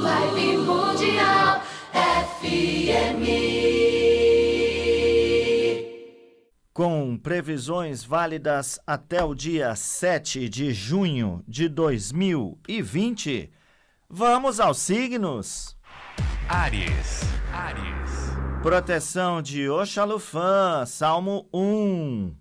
Vibe Mundial FM. Com previsões válidas até o dia 7 de junho de 2020, vamos aos signos. Aries. Aries. Proteção de Oxalufã, Salmo 1.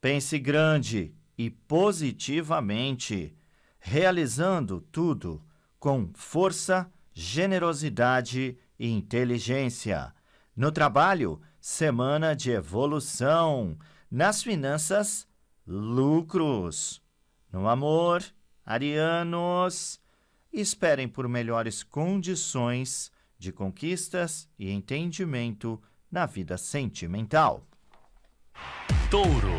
Pense grande e positivamente, realizando tudo com força, generosidade e inteligência. No trabalho, semana de evolução. Nas finanças, lucros. No amor, arianos, esperem por melhores condições de conquistas e entendimento na vida sentimental. Touro.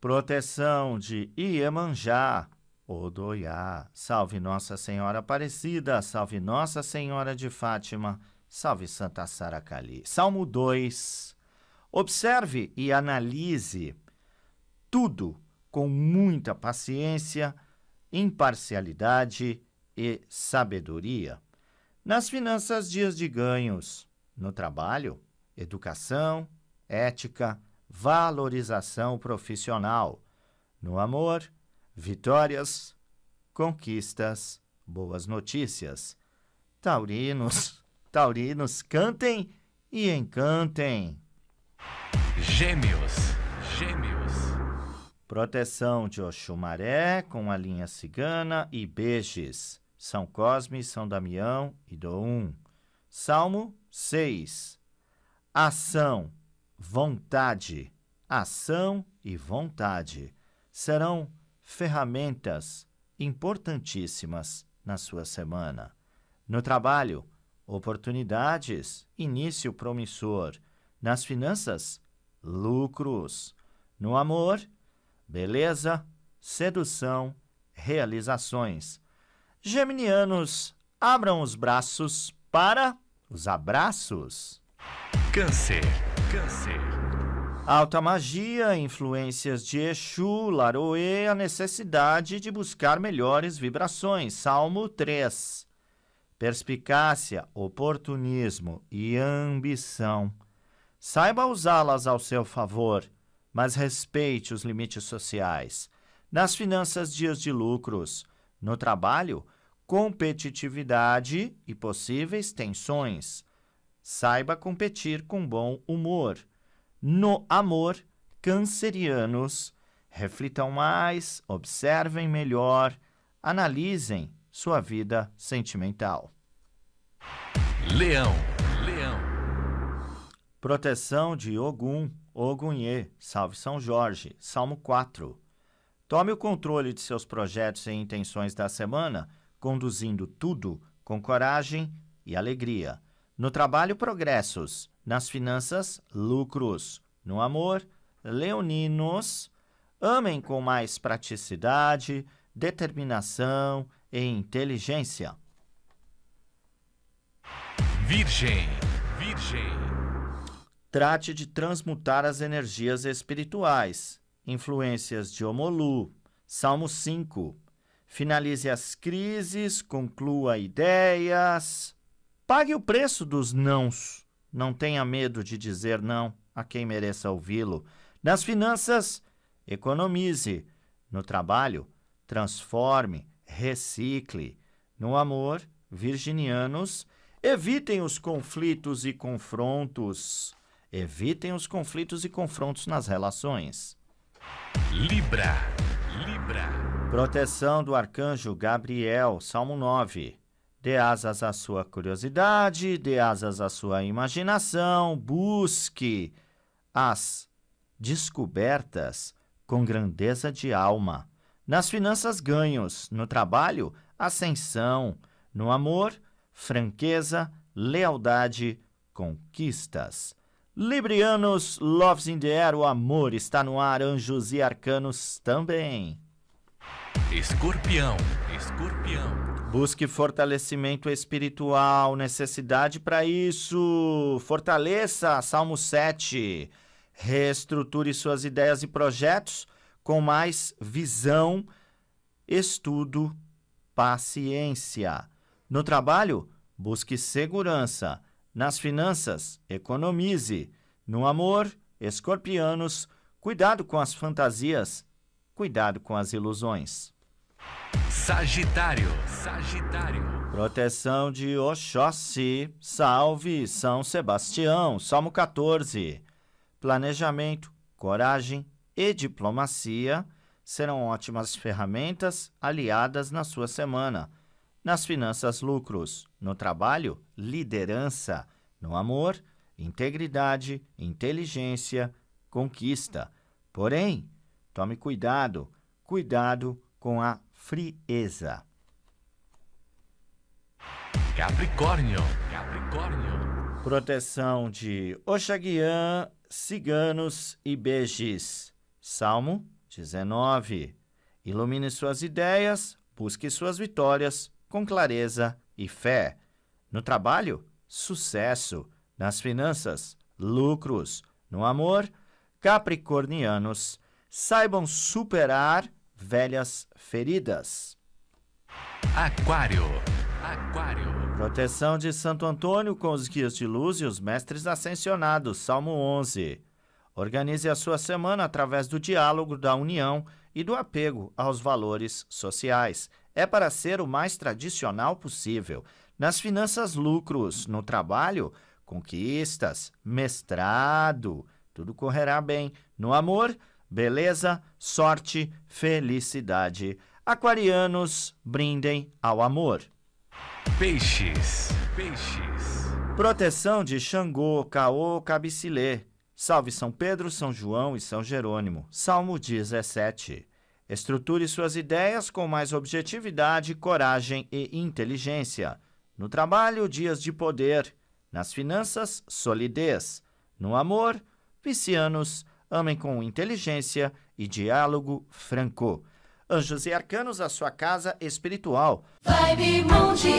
Proteção de Iemanjá Odoiá. Salve Nossa Senhora Aparecida, salve Nossa Senhora de Fátima, salve Santa Sara Cali. Salmo 2. Observe e analise tudo com muita paciência, imparcialidade e sabedoria. Nas finanças, dias de ganhos. No trabalho, educação, ética, valorização profissional. No amor, Vitórias, conquistas, boas notícias. Taurinos, taurinos, cantem e encantem. Gêmeos, gêmeos. Proteção de Oxumaré com a linha cigana e Beges. São Cosme, São Damião e Doum. Salmo 6. Ação, vontade, ação e vontade serão ferramentas importantíssimas na sua semana. No trabalho, oportunidades, início promissor. Nas finanças, lucros. No amor, beleza, sedução, realizações. Geminianos, abram os braços para os abraços. Câncer, câncer. Alta magia, influências de Exu, Laroê, a necessidade de buscar melhores vibrações. Salmo 3. Perspicácia, oportunismo e ambição. Saiba usá-las ao seu favor, mas respeite os limites sociais. Nas finanças, dias de lucros. No trabalho, competitividade e possíveis tensões. Saiba competir com bom humor no amor, cancerianos, reflitam mais, observem melhor, analisem sua vida sentimental. Leão, Leão. Proteção de Ogum, Ogunhê, Salve São Jorge, Salmo 4. Tome o controle de seus projetos e intenções da semana, conduzindo tudo com coragem e alegria. No trabalho, progressos. Nas finanças, lucros. No amor, leoninos. Amem com mais praticidade, determinação e inteligência. Virgem, Virgem. Trate de transmutar as energias espirituais, influências de Omolu. Salmo 5. Finalize as crises, conclua ideias, pague o preço dos nãos. Não tenha medo de dizer não a quem mereça ouvi-lo. Nas finanças, economize. No trabalho, transforme, recicle. No amor, virginianos, evitem os conflitos e confrontos. Evitem os conflitos e confrontos nas relações. Libra, Libra. Proteção do arcanjo Gabriel, Salmo 9. Dê asas à sua curiosidade, dê asas à sua imaginação, busque as descobertas com grandeza de alma. Nas finanças, ganhos. No trabalho, ascensão. No amor, franqueza, lealdade, conquistas. Librianos, Loves in the Air, o amor está no ar, anjos e arcanos também. Escorpião, escorpião. Busque fortalecimento espiritual, necessidade para isso. Fortaleça, Salmo 7. Reestruture suas ideias e projetos com mais visão, estudo, paciência. No trabalho, busque segurança. Nas finanças, economize. No amor, escorpianos, cuidado com as fantasias, cuidado com as ilusões. Sagitário. Sagitário. Proteção de Oxóssi, salve São Sebastião, Salmo 14. Planejamento, coragem e diplomacia serão ótimas ferramentas aliadas na sua semana. Nas finanças, lucros. No trabalho, liderança. No amor, integridade, inteligência, conquista. Porém, tome cuidado, cuidado com a frieza. Capricórnio. Capricórnio. Proteção de Oxaguiã, Ciganos e Begis. Salmo 19. Ilumine suas ideias, busque suas vitórias com clareza e fé. No trabalho, sucesso. Nas finanças, lucros. No amor, capricornianos saibam superar velhas feridas. Aquário. Aquário. Proteção de Santo Antônio com os guias de luz e os mestres ascensionados, Salmo 11. Organize a sua semana através do diálogo, da união e do apego aos valores sociais. É para ser o mais tradicional possível. Nas finanças, lucros. No trabalho, conquistas, mestrado. Tudo correrá bem. No amor, beleza, sorte, felicidade. Aquarianos, brindem ao amor. Peixes. Peixes. Proteção de Xangô, Caô, Cabicilê. Salve São Pedro, São João e São Jerônimo. Salmo 17. Estruture suas ideias com mais objetividade, coragem e inteligência. No trabalho, dias de poder. Nas finanças, solidez. No amor, piscianos, amem com inteligência e diálogo franco. Anjos e arcanos, a sua casa espiritual. Vibe